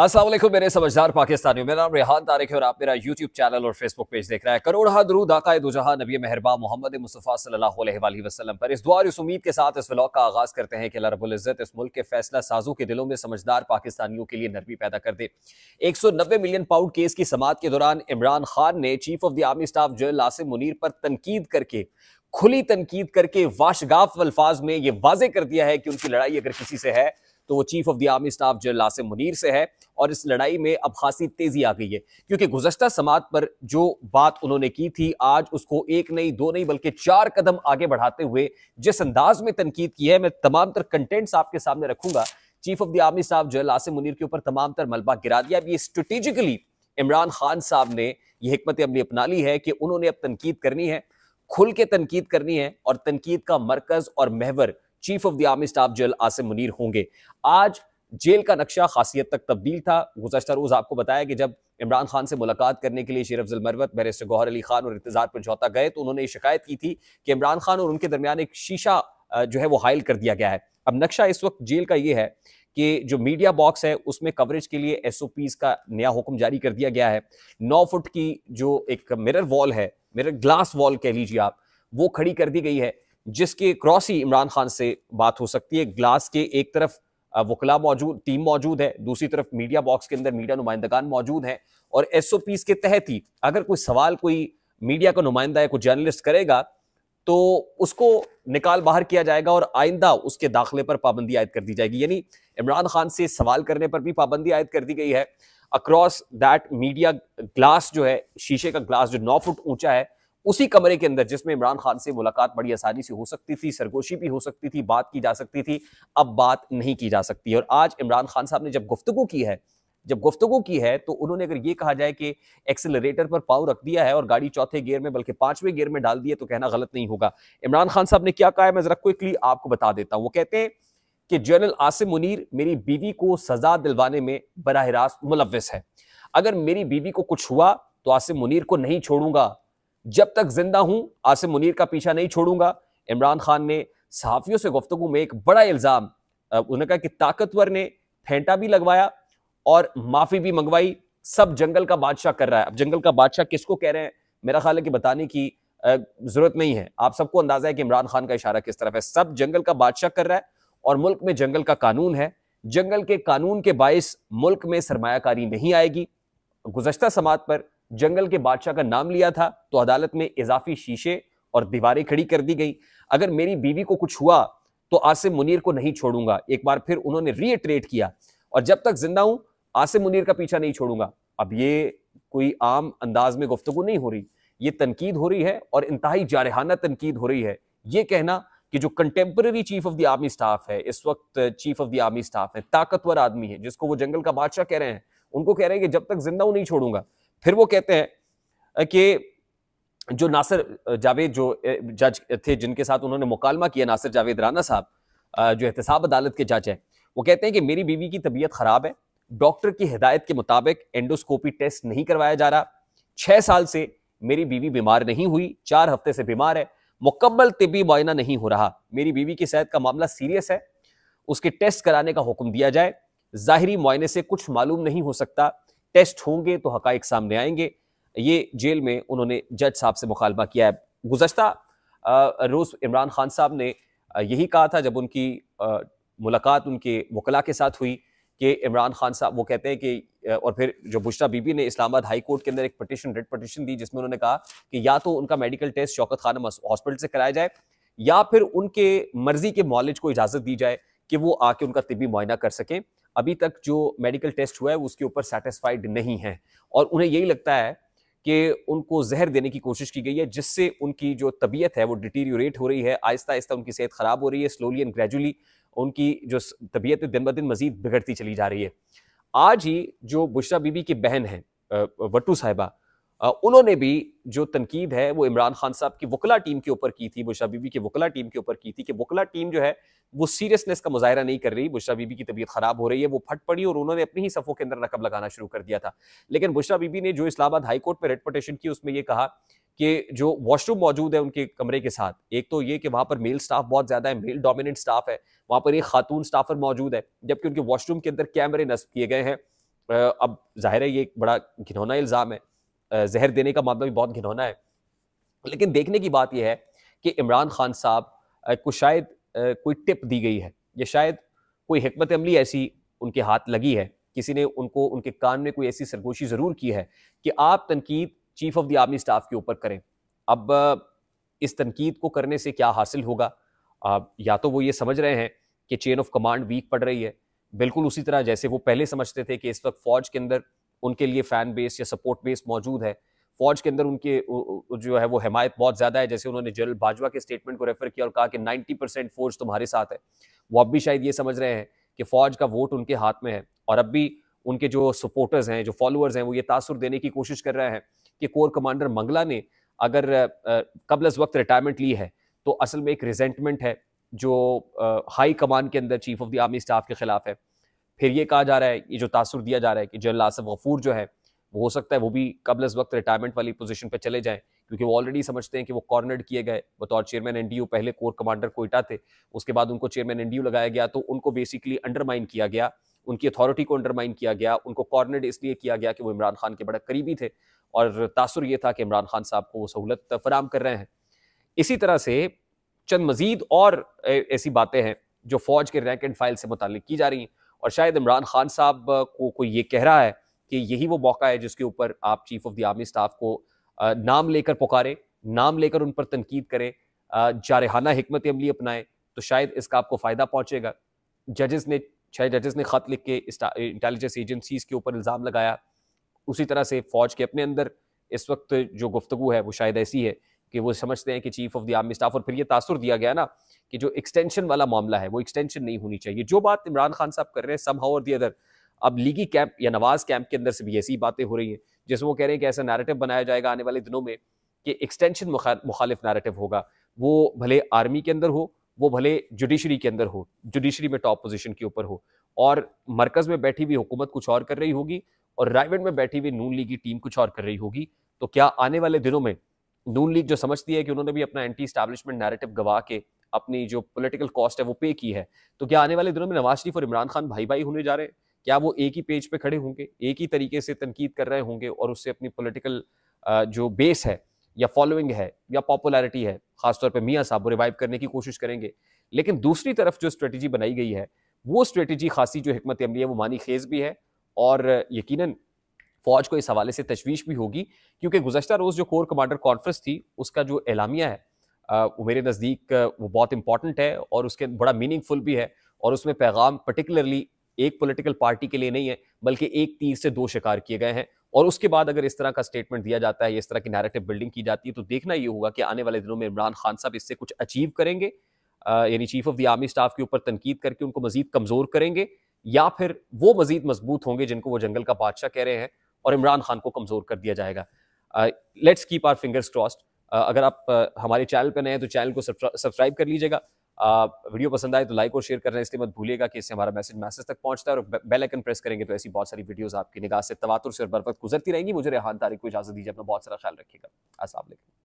असलम मेरे समझदार पाकिस्तानियों मेरा नाम रेहान तारिक है और आप मेरा यूट्यूब चैनल और फेसबुक पेज देख रहे हैं करोड़ा हा दरूद आकाए नबी मेहरबा मोहम्मद मुस्तफ़ा सल्लल्लाहु वसल्लम पर इस दुआ इस उम्मीद के साथ इस व्लॉग का आगाज़ करते हैं कि रबुल्ज़त इस मुल्क के फैसला साजों के दिलों में समझदार पाकिस्तानियों के लिए नरमी पैदा कर दे एक सौ नब्बे मिलियन पाउंड केस की समात के दौरान इमरान खान ने chief of the army staff general Asim Munir पर तनकीद करके खुली तनकीद करके वाशगाफ अल्फाज में ये वाजे कर दिया है कि उनकी लड़ाई अगर किसी से है तो वो chief of the army staff general Asim Munir से है और इस लड़ाई में अब खासी तेजी आ गई है क्योंकि गुजशत समात पर जो बात उन्होंने की थी आज उसको एक नहीं दो नहीं बल्कि चार कदम आगे बढ़ाते हुए जिस अंदाज में तनकीद की है मैं तमाम तर कंटेंट्स आपके सामने रखूंगा chief of the army staff general Asim Munir के ऊपर तमाम तर मलबा गिरा दिया अब स्ट्रेटेजिकली इमरान खान साहब ने यह हमत अमली अपना ली है कि उन्होंने अब तनकीद करनी है खुल के तनकीद करनी है और तनकीद का मरकज और महवर chief of the army staff general Asim Munir होंगे आज जेल का नक्शा खासियत तक तब्दील था गुजशत रोज आपको बताया कि जब इमरान खान से मुलाकात करने के लिए शेर अफजल मरवत बैरिस्टर गौहर अली खान और इंतजार पंचौता गए तो उन्होंने शिकायत की थी कि इमरान खान और उनके दरमियान एक शीशा जो है वो हायल कर दिया गया है अब नक्शा इस वक्त जेल का ये है कि जो मीडिया बॉक्स है उसमें कवरेज के लिए एस का नया हुक्म जारी कर दिया गया है नौ फुट की जो एक मिरर वॉल है मिरर ग्लास वॉल कह लीजिए आप वो खड़ी कर दी गई है जिसके क्रॉस ही इमरान खान से बात हो सकती है ग्लास के एक तरफ वकला मौजूद टीम मौजूद है दूसरी तरफ मीडिया बॉक्स के अंदर मीडिया नुमाइंदगान मौजूद हैं और एस के तहत ही अगर कोई सवाल कोई मीडिया का नुमाइंदा या कोई जर्नलिस्ट करेगा तो उसको निकाल बाहर किया जाएगा और आइंदा उसके दाखिले पर पाबंदी आयद कर दी जाएगी यानी इमरान खान से सवाल करने पर भी पाबंदी आयद कर दी गई है अक्रॉस दैट मीडिया ग्लास जो है शीशे का ग्लास जो नौ फुट ऊंचा है उसी कमरे के अंदर जिसमें इमरान खान से मुलाकात बड़ी आसानी से हो सकती थी सरगोशी भी हो सकती थी बात की जा सकती थी अब बात नहीं की जा सकती और आज इमरान खान साहब ने जब गुफ्तु की है जब गुफ्तु की है तो उन्होंने अगर ये कहा जाए कि एक्सेलरेटर पर पाव रख दिया है और गाड़ी चौथे गियर में बल्कि पांचवें गियर में डाल दिया तो कहना गलत नहीं होगा इमरान खान साहब ने क्या कहा है मैं जरा क्विकली आपको बता देता हूँ वो कहते हैं कि जनरल आसिम मुनीर मेरी बीवी को सजा दिलवाने में बरह रास्त मुलविस है अगर मेरी बीवी को कुछ हुआ तो आसिम मुनीर को नहीं छोड़ूंगा जब तक जिंदा हूं आसिम मुनीर का पीछा नहीं छोड़ूंगा इमरान खान ने सहाफ़ियों से गुफ्तु में एक बड़ा इल्ज़ाम उन्होंने कहा कि ताकतवर ने फेंटा भी लगवाया और माफ़ी भी मंगवाई सब जंगल का बादशाह कर रहा है अब जंगल का बादशाह किसको कह रहे हैं मेरा ख्याल है कि बताने की ज़रूरत नहीं है आप सबको अंदाज़ा है कि इमरान खान का इशारा किस तरफ है सब जंगल का बादशाह कर रहा है और मुल्क में जंगल का कानून है जंगल के कानून के बायस मुल्क में सरमाकारी नहीं आएगी गुजशत समात पर जंगल के बादशाह का नाम लिया था तो अदालत में इजाफी शीशे और दीवारें खड़ी कर दी गई अगर मेरी बीवी को कुछ हुआ तो आसिम मुनीर को नहीं छोड़ूंगा एक बार फिर उन्होंने रिएट्रेट किया और जब तक जिंदा हूं आसिम मुनीर का पीछा नहीं छोड़ूंगा अब ये कोई आम अंदाज में गुफ्तगु नहीं हो रही ये तनकीद हो रही है और इंतहाई जारहाना तनकीद हो रही है ये कहना कि जो contemporary chief of the army staff है इस वक्त chief of the army staff है ताकतवर आदमी है जिसको वो जंगल का बादशाह कह रहे हैं उनको कह रहे हैं कि जब तक जिंदा हूं नहीं छोड़ूंगा फिर वो कहते हैं कि जो नासिर जावेद जो जज थे जिनके साथ उन्होंने मुकालमा किया नासिर जावेद राना साहब जो एहतसाब अदालत के जज हैं वो कहते हैं कि मेरी बीवी की तबीयत ख़राब है डॉक्टर की हिदायत के मुताबिक एंडोस्कोपी टेस्ट नहीं करवाया जा रहा छः साल से मेरी बीवी बीमार नहीं हुई चार हफ्ते से बीमार है मुकम्मल तिबी मुआयना नहीं हो रहा मेरी बीवी की सेहत का मामला सीरियस है उसके टेस्ट कराने का हुक्म दिया जाए ज़ाहरी मुआयने से कुछ मालूम नहीं हो सकता टेस्ट होंगे तो हक सामने आएंगे ये जेल में उन्होंने जज साहब से मुखालबा किया है गुजशत रोज़ इमरान खान साहब ने यही कहा था जब उनकी मुलाकात उनके वकला के साथ हुई कि इमरान खान साहब वो कहते हैं कि और फिर जो बुश्रा बीबी ने इस्लामाबाद हाई कोर्ट के अंदर एक पटिशन रेड पटिशन दी जिसमें उन्होंने कहा कि या तो उनका medical test Shaukat Khan hospital से कराया जाए या फिर उनके मर्जी के मॉलेज को इजाज़त दी जाए कि वो आके उनका तिबी मुआयना कर सकें अभी तक जो मेडिकल टेस्ट हुआ है उसके ऊपर सेटिस्फाइड नहीं है और उन्हें यही लगता है कि उनको जहर देने की कोशिश की गई है जिससे उनकी जो तबीयत है वो डिटीरियोरेट हो रही है आहिस्ता आहिस्ता उनकी सेहत ख़राब हो रही है स्लोली एंड ग्रेजुअली उनकी जो तबीयत दिन ब दिन मजीद बिगड़ती चली जा रही है आज ही जो बुशरा बीबी की बहन है वट्टू साहिबा उन्होंने भी जो तनकीद है वो इमरान खान साहब की वकला टीम के ऊपर की थी बुशा बीबी की वकला टीम के ऊपर की थी कि वकला टीम जो है वो सीरियसनेस का मुजाहरा नहीं कर रही बुशा बीबी की तबीयत खराब हो रही है वो फट पड़ी और उन्होंने अपनी ही सफ़ों के अंदर रकब लगाना शुरू कर दिया था लेकिन बुशा बीबी ने जो इस्लाबाद हाईकोर्ट में रेडपटेशन पटिशन की उसमें यह कहा कि जो वॉशरूम मौजूद है उनके कमरे के साथ एक तो ये कि वहाँ पर मेल स्टाफ बहुत ज़्यादा है मेल डोमिनेंट स्टाफ है वहाँ पर एक खातून स्टाफर मौजूद है जबकि उनके वॉशरूम के अंदर कैमरे नस्ब किए गए हैं अब जाहिर है ये एक बड़ा घिनौना इल्ज़ाम है जहर देने का मामला भी बहुत घिनौना है लेकिन देखने की बात यह है कि इमरान खान साहब को शायद कोई टिप दी गई है या शायद कोई हमत अमली ऐसी उनके हाथ लगी है किसी ने उनको उनके कान में कोई ऐसी सरगोशी ज़रूर की है कि आप तनकीद chief of the army staff के ऊपर करें अब इस तनकीद को करने से क्या हासिल होगा आप या तो वो ये समझ रहे हैं कि चेन ऑफ कमांड वीक पड़ रही है बिल्कुल उसी तरह जैसे वो पहले समझते थे कि इस वक्त फ़ौज के अंदर उनके लिए फ़ैन बेस या सपोर्ट बेस मौजूद है फौज के अंदर उनके जो है वो हमायत बहुत ज़्यादा है जैसे उन्होंने जनरल बाजवा के स्टेटमेंट को रेफर किया और कहा कि 90 परसेंट फौज तुम्हारे साथ है वो अब भी शायद ये समझ रहे हैं कि फौज का वोट उनके हाथ में है और अब भी उनके जो सपोर्टर्स हैं जो फॉलोअर्स हैं वो ये तासुर देने की कोशिश कर रहे हैं कि कोर कमांडर मंगला ने अगर कबल वक्त रिटायरमेंट ली है तो असल में एक रिजेंटमेंट है जो हाई कमान के अंदर chief of the army staff के खिलाफ है फिर ये कहा जा रहा है ये जो तासुर दिया जा रहा है कि जनरल आसफ गफूर जो है वो हो सकता है वो भी कबल इस वक्त रिटायरमेंट वाली पोजीशन पर चले जाएं क्योंकि वो ऑलरेडी समझते हैं कि वो कॉर्नर्ड किए गए बतौर चेयरमैन एनडीयू पहले कोर कमांडर कोयटा थे उसके बाद उनको चेयरमैन एनडीयू लगाया गया तो उनको बेसिकली अंडरमाइन किया गया उनकी अथॉरिटी को अंडरमाइन किया गया उनको कॉर्नर्ड इसलिए किया गया कि वो इमरान खान के बड़े करीबी थे और तासुर ये था कि इमरान खान साहब को वो सहूलत फराम कर रहे हैं इसी तरह से चंद मजीद और ऐसी बातें हैं जो फौज के रैंक एंड फाइल से मुतल की जा रही हैं और शायद इमरान खान साहब को कोई ये कह रहा है कि यही वो मौका है जिसके ऊपर आप chief of the army staff को नाम लेकर पुकारें नाम लेकर उन पर तनकीद करें जारहाना हमत अमली अपनाएं तो शायद इसका आपको फ़ायदा पहुँचेगा जजेस ने छः जजेस ने ख़त लिख के इंटेलिजेंस एजेंसीज के ऊपर इल्ज़ाम लगाया उसी तरह से फ़ौज के अपने अंदर इस वक्त जो गुफ्तु है वो शायद ऐसी है कि वो समझते हैं कि chief of the army staff और फिर ये तासर दिया गया ना कि जो एक्सटेंशन वाला मामला है वो एक्सटेंशन नहीं होनी चाहिए जो बात इमरान खान साहब कर रहे हैं सम हाउ और दी अदर अब लीगी कैंप या नवाज कैंप के अंदर से भी ऐसी बातें हो रही हैं जिसमें वो कह रहे हैं कि ऐसा नैरेटिव बनाया जाएगा आने वाले दिनों में कि एक्सटेंशन मुखालिफ नैरेटिव होगा वो भले आर्मी के अंदर हो वो भले जुडिशरी के अंदर हो जुडिशरी में टॉप पोजिशन के ऊपर हो और मरकज़ में बैठी हुई हुकूमत कुछ और कर रही होगी और राइवेट में बैठी हुई नून लीग की टीम कुछ और कर रही होगी तो क्या आने वाले दिनों में नून लीग जो समझती है कि उन्होंने भी अपना एंटी स्टैब्लिशमेंट नैरेटिव गवा के अपनी जो पॉलिटिकल कॉस्ट है वो पे की है तो क्या आने वाले दिनों में नवाज शरीफ और इमरान खान भाई भाई होने जा रहे हैं क्या वो एक ही पेज पे खड़े होंगे एक ही तरीके से तनकीद कर रहे होंगे और उससे अपनी पोलिटिकल जो बेस है या फॉलोइंग है या पॉपुलैरिटी है खासतौर पर मियाँ साहब रिवाइव करने की कोशिश करेंगे लेकिन दूसरी तरफ जो स्ट्रेटजी बनाई गई है वो स्ट्रेटजी खासी जो हमत अमली है वो मानी खेज भी है और यकीन फौज को इस हवाले से तशवीश भी होगी क्योंकि गुजशत रोज़ जो कोर कमांडर कॉन्फ्रेंस थी उसका जो एलामिया है वो मेरे नज़दीक वो बहुत इंपॉर्टेंट है और उसके बड़ा मीनिंगफुल भी है और उसमें पैगाम पर्टिकुलरली एक पॉलिटिकल पार्टी के लिए नहीं है बल्कि एक तीर से दो शिकार किए गए हैं और उसके बाद अगर इस तरह का स्टेटमेंट दिया जाता है इस तरह की नैरेटिव बिल्डिंग की जाती है तो देखना ये होगा कि आने वाले दिनों में इमरान खान साहब इससे कुछ अचीव करेंगे यानी chief of the army staff के ऊपर तनकीद करके उनको मजीद कमजोर करेंगे या फिर वो मजीद मजबूत होंगे जिनको वो जंगल का बादशाह कह रहे हैं और इमरान खान को कमजोर कर दिया जाएगा let's keep our fingers crossed अगर आप हमारे चैनल पर नए हैं तो चैनल को सब्सक्राइब कर लीजिएगा वीडियो पसंद आए तो लाइक और शेयर करना इसलिए मत भूलिएगा कि इससे हमारा मैसेज मैसेज तक पहुंचता है और बेल आइकन प्रेस करेंगे तो ऐसी बहुत सारी वीडियोस आपकी निगाह से तवातुर से और बरवत गुजरती रहेंगी मुझे रेहान तारीख को इजाजत दीजिए अपना बहुत सारा ख्याल रखिएगा असल